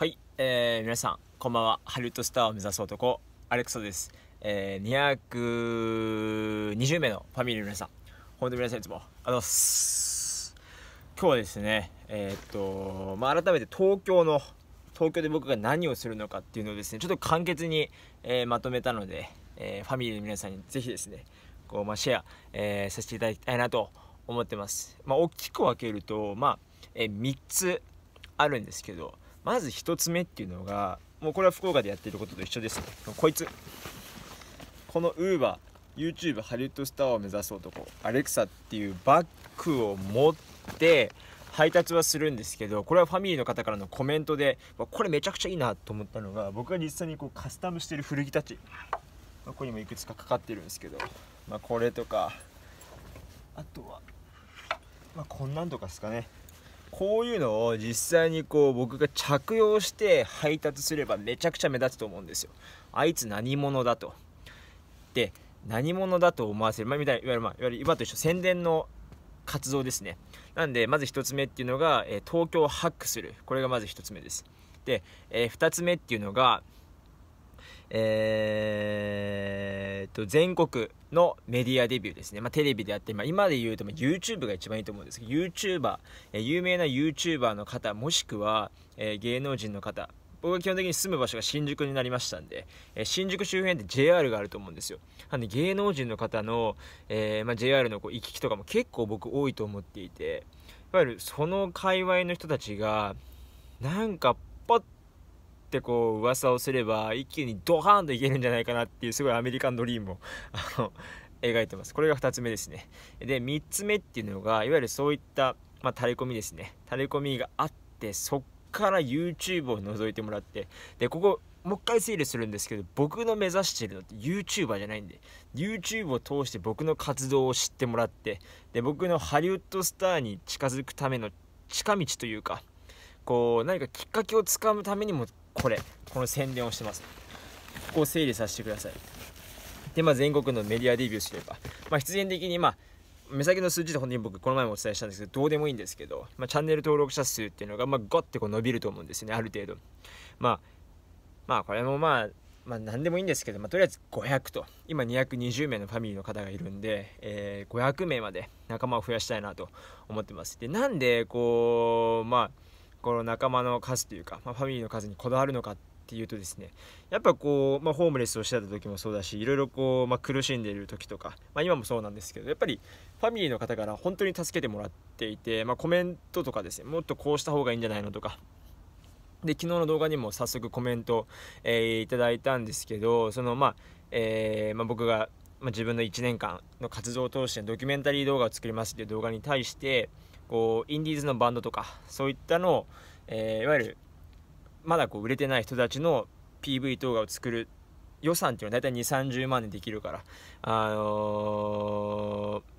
はい、えー、皆さん、こんばんは。ハリウッドスターを目指す男、アレクソです。えー、220名のファミリーの皆さん、本当に皆さんいつも、あの、今日はですね、えー、っと、まあ、改めて東京の、東京で僕が何をするのかっていうのをですね、ちょっと簡潔に、えー、まとめたので、えー、ファミリーの皆さんにぜひですね、こう、まあ、シェア、えー、させていただきたいなと思ってます。まあ、大きく分けると、まあ、えー、3つあるんですけど、まず1つ目っていうのがもうこれは福岡でやってることと一緒です、ね、こいつこの UberYouTube ハリウッドスターを目指す男アレクサっていうバッグを持って配達はするんですけどこれはファミリーの方からのコメントでこれめちゃくちゃいいなと思ったのが僕が実際にこうカスタムしてる古着たちここにもいくつかかかってるんですけど、まあ、これとかあとは、まあ、こんなんとかですかねこういうのを実際にこう僕が着用して配達すればめちゃくちゃ目立つと思うんですよ。あいつ何者だと。で何者だと思わせる、まあ、みたいいわゆる、まあ、いわゆる今と一緒宣伝の活動ですね。なんでまず1つ目っていうのが、え東京をハックするこれがまず1つ目です。で、え2つ目っていうのがえーと全国のメディアデビューですね、まあ、テレビであって、まあ、今で言うと YouTube が一番いいと思うんですけど YouTuber、え有名な YouTuber の方もしくは、え芸能人の方僕は基本的に住む場所が新宿になりましたんで、えー、新宿周辺で JR があると思うんですよなんで芸能人の方の、えーまあ、JR のこう行き来とかも結構僕多いと思っていていわゆるその界隈の人たちがなんかパッってこう噂をすれば一気にドハーンといけるんじゃないかなっていうすごいアメリカンドリームを あの描いてますこれが2つ目ですねで3つ目っていうのがいわゆるそういった、まあ、タレコミですねタレコミがあってそっから YouTube を覗いてもらってでここもう一回整理するんですけど僕の目指してるのって YouTuber じゃないんで YouTube を通して僕の活動を知ってもらってで僕のハリウッドスターに近づくための近道というかこう何かきっかけをつかむためにもこれこの宣伝をしてますここを整理させてくださいで、まあ、全国のメディアデビューすれば、まあ、必然的に、まあ、目先の数字で本当に僕この前もお伝えしたんですけどどうでもいいんですけど、まあ、チャンネル登録者数っていうのが、まあ、ゴッてこう伸びると思うんですねある程度まあまあこれもまあまあ、何でもいいんですけど、まあ、とりあえず500と今220名のファミリーの方がいるんで、えー、500名まで仲間を増やしたいなと思ってますでなんでこうまあこの仲間の数というか、まあ、ファミリーの数にこだわるのかっていうとですねやっぱこう、まあ、ホームレスをしてた時もそうだしいろいろこう、まあ、苦しんでいる時とか、まあ、今もそうなんですけどやっぱりファミリーの方から本当に助けてもらっていて、まコメントとかですねもっとこうした方がいいんじゃないのとかで昨日の動画にも早速コメント、えー、いただいたんですけどそのまあ、えー、まあ、僕が、まあ、自分の1年間の活動を通してドキュメンタリー動画を作りますっていう動画に対して、こうインディーズのバンドとかそういったのを、えー、いわゆるまだこう売れてない人たちの PV 動画を作る予算っていうのは大体2 3 0万でできるからあのー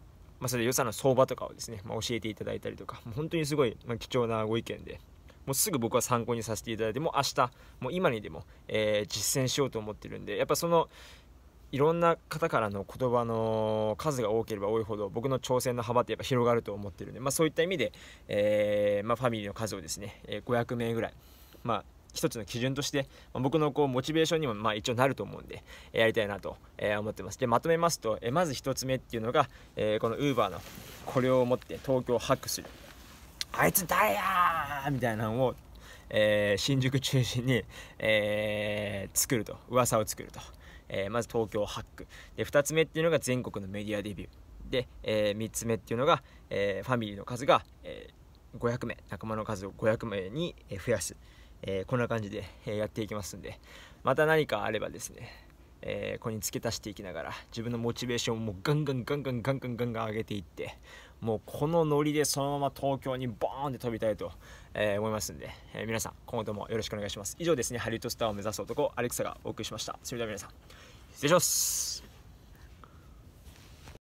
まあ、それ予算の相場とかをですね、まあ、教えていただいたりとか、もう本当にすごい、まあ、貴重なご意見で、もうすぐ僕は参考にさせていただいて、もう明日、もう今にでも、えー、実践しようと思ってるんで、やっぱその、いろんな方からの言葉の数が多ければ多いほど僕の挑戦の幅ってやっぱ広がると思ってるんで、まあ、そういった意味で、えー、まあ、ファミリーの数をですね500名ぐらい、まあ、一つの基準として、まあ、僕のこうモチベーションにもまあ一応なると思うんで、やりたいなと、え思ってますでまとめますと、えー、まず1つ目っていうのが、えこの Uber のこれを持って東京をハックするあいつ誰やーみたいなのを、え新宿中心に、え作ると噂を作ると。えー、まず東京ックで2つ目っていうのが全国のメディアデビューで、えー、3つ目っていうのが、えー、ファミリーの数が、えー、500名仲間の数を500名に増やす、えー、こんな感じでやっていきますんでまた何かあればですねえー、こに付け足していきながら自分のモチベーションをもうガンガンガンガンガンガンガンガン上げていってもうこのノリでそのまま東京にボーンで飛びたいと、えー、思いますんで、えー、皆さん今後ともよろしくお願いします以上ですねハリウッドスターを目指す男アレクサがお送りしましたそれでは皆さん失礼します